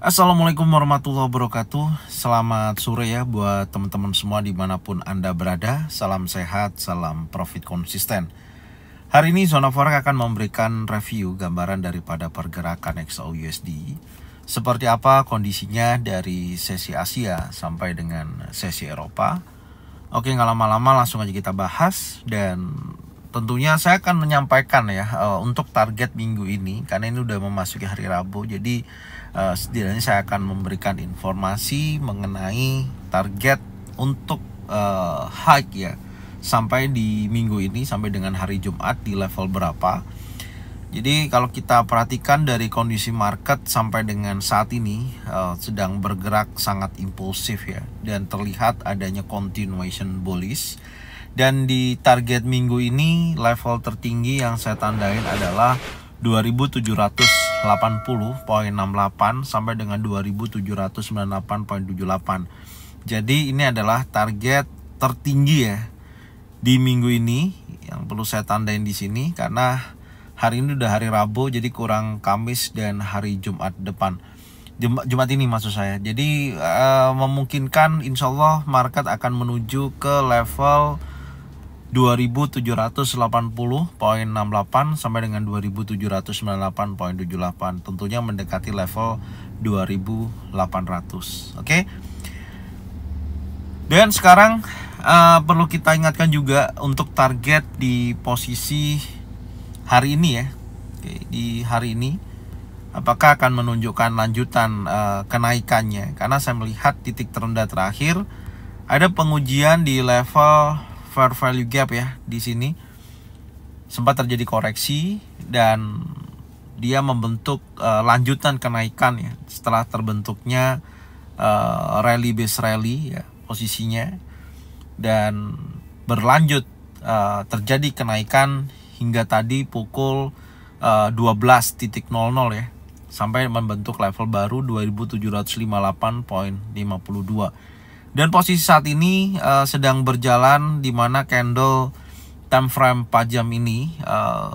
Assalamualaikum warahmatullahi wabarakatuh Selamat sore ya buat teman-teman semua dimanapun Anda berada Salam sehat, salam profit konsisten Hari ini Zona Forex akan memberikan review gambaran daripada pergerakan XOUSD Seperti apa kondisinya dari sesi Asia sampai dengan sesi Eropa Oke nggak lama-lama langsung aja kita bahas Dan tentunya saya akan menyampaikan ya eh, Untuk target minggu ini Karena ini udah memasuki hari Rabu Jadi uh, setidaknya saya akan memberikan informasi mengenai target untuk uh, hike ya sampai di minggu ini sampai dengan hari Jumat di level berapa. Jadi kalau kita perhatikan dari kondisi market sampai dengan saat ini uh, sedang bergerak sangat impulsif ya dan terlihat adanya continuation bullish dan di target minggu ini level tertinggi yang saya tandain adalah 2700 80.68 sampai dengan 2798.78. Jadi ini adalah target tertinggi ya di minggu ini yang perlu saya tandain di sini karena hari ini udah hari Rabu jadi kurang Kamis dan hari Jumat depan. Jumat, ini maksud saya. Jadi uh, memungkinkan insya Allah market akan menuju ke level 2780.68 sampai dengan 2798.78 tentunya mendekati level 2800 oke okay? dan sekarang uh, perlu kita ingatkan juga untuk target di posisi hari ini ya okay, di hari ini apakah akan menunjukkan lanjutan uh, kenaikannya karena saya melihat titik terendah terakhir ada pengujian di level fair value gap ya di sini sempat terjadi koreksi dan dia membentuk uh, lanjutan kenaikan ya setelah terbentuknya uh, rally base rally ya posisinya dan berlanjut uh, terjadi kenaikan hingga tadi pukul uh, 12.00 ya sampai membentuk level baru 2758.52 dan posisi saat ini uh, sedang berjalan di mana candle time frame pajam ini uh,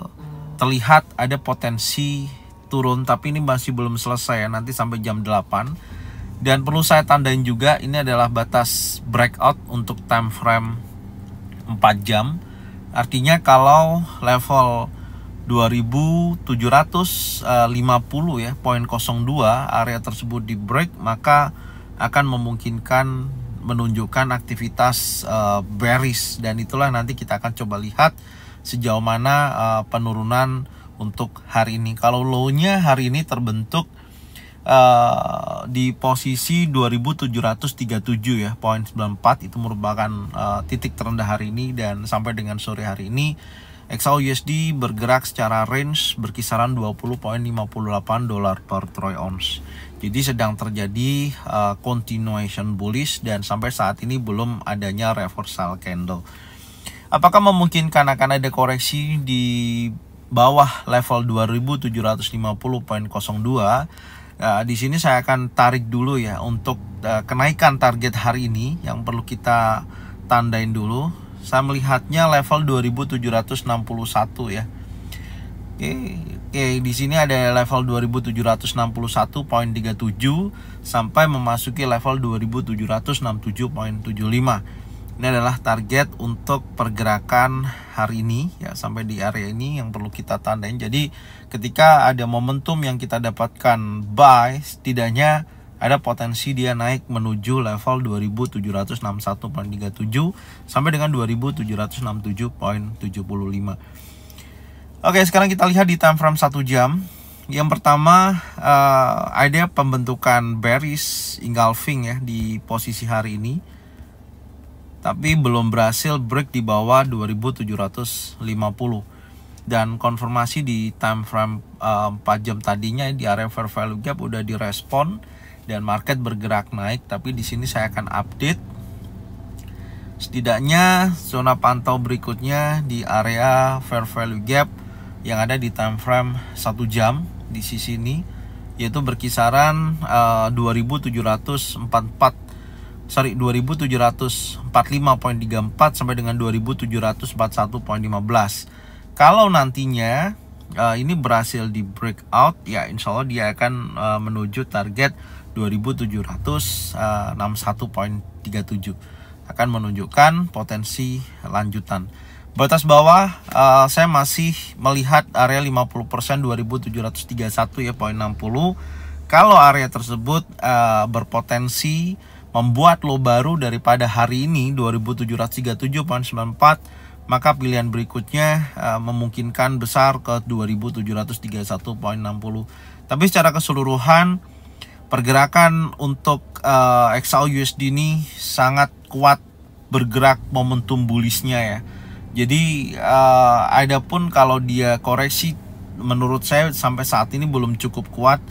terlihat ada potensi turun tapi ini masih belum selesai ya nanti sampai jam 8 dan perlu saya tandain juga ini adalah batas breakout untuk time frame 4 jam artinya kalau level 2750 eh, ya poin 02 area tersebut di break maka akan memungkinkan menunjukkan aktivitas uh, bearish dan itulah nanti kita akan coba lihat sejauh mana uh, penurunan untuk hari ini. Kalau low-nya hari ini terbentuk uh, di posisi 2737 ya, poin 94 itu merupakan uh, titik terendah hari ini dan sampai dengan sore hari ini XAU USD bergerak secara range berkisaran 20.58 dolar per troy ounce. Jadi sedang terjadi uh, continuation bullish dan sampai saat ini belum adanya reversal candle. Apakah memungkinkan akan ada koreksi di bawah level 2750.02? Uh, di sini saya akan tarik dulu ya untuk uh, kenaikan target hari ini yang perlu kita tandain dulu saya melihatnya level 2761 ya. Oke, okay, di sini ada level 2761.37 sampai memasuki level 2767.75. Ini adalah target untuk pergerakan hari ini ya sampai di area ini yang perlu kita tandain. Jadi ketika ada momentum yang kita dapatkan buy setidaknya ada potensi dia naik menuju level 2761.37 sampai dengan 2767.75. Oke, sekarang kita lihat di time frame 1 jam. Yang pertama, uh, ada pembentukan bearish engulfing ya di posisi hari ini. Tapi belum berhasil break di bawah 2750 dan konfirmasi di time frame uh, eh, 4 jam tadinya di area fair value gap udah direspon dan market bergerak naik tapi di sini saya akan update setidaknya zona pantau berikutnya di area fair value gap yang ada di time frame 1 jam di sisi ini yaitu berkisaran eh, uh, 2744 sorry 2745.34 sampai dengan 2741.15 kalau nantinya uh, ini berhasil di breakout ya insya Allah dia akan uh, menuju target 2761.37 eh, akan menunjukkan potensi lanjutan. Batas bawah uh, saya masih melihat area 50% 2731.60. ya poin 60. Kalau area tersebut uh, berpotensi membuat low baru daripada hari ini 2737.94 maka pilihan berikutnya uh, memungkinkan besar ke 2731.60. Tapi secara keseluruhan Pergerakan untuk uh, eh, XAU USD ini sangat kuat bergerak momentum bullishnya ya. Jadi uh, ada pun kalau dia koreksi menurut saya sampai saat ini belum cukup kuat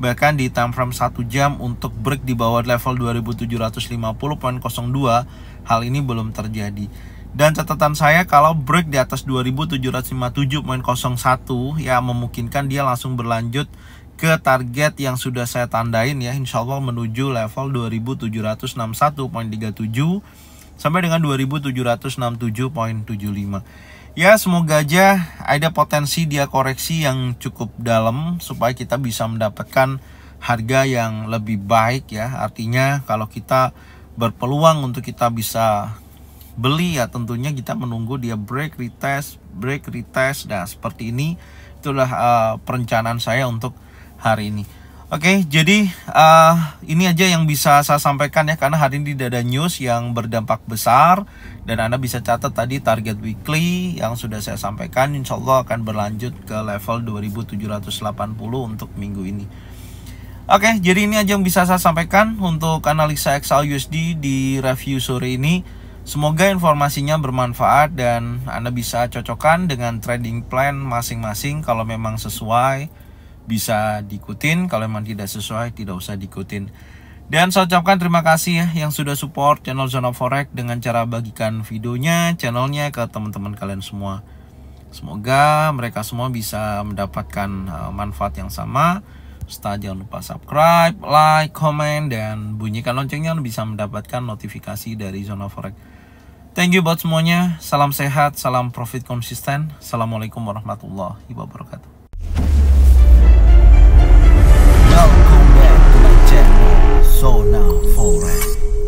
bahkan di time frame 1 jam untuk break di bawah level 2750.02 hal ini belum terjadi dan catatan saya kalau break di atas 2757.01 ya memungkinkan dia langsung berlanjut ke target yang sudah saya tandain ya insya Allah menuju level 2761.37 sampai dengan 2767.75 ya semoga aja ada potensi dia koreksi yang cukup dalam supaya kita bisa mendapatkan harga yang lebih baik ya artinya kalau kita berpeluang untuk kita bisa beli ya tentunya kita menunggu dia break retest break retest nah seperti ini itulah uh, perencanaan saya untuk hari ini. Oke, okay, jadi uh, ini aja yang bisa saya sampaikan ya karena hari ini ada news yang berdampak besar dan Anda bisa catat tadi target weekly yang sudah saya sampaikan insya Allah akan berlanjut ke level 2780 untuk minggu ini. Oke, okay, jadi ini aja yang bisa saya sampaikan untuk analisa Excel USD di review sore ini. Semoga informasinya bermanfaat dan Anda bisa cocokkan dengan trading plan masing-masing kalau memang sesuai bisa diikutin kalau memang tidak sesuai tidak usah diikutin dan saya ucapkan terima kasih ya yang sudah support channel Zona Forex dengan cara bagikan videonya channelnya ke teman-teman kalian semua semoga mereka semua bisa mendapatkan uh, manfaat yang sama setelah jangan lupa subscribe, like, comment dan bunyikan loncengnya bisa mendapatkan notifikasi dari Zona Forex. Thank you buat semuanya. Salam sehat, salam profit konsisten. Assalamualaikum warahmatullahi wabarakatuh. So now, for rest.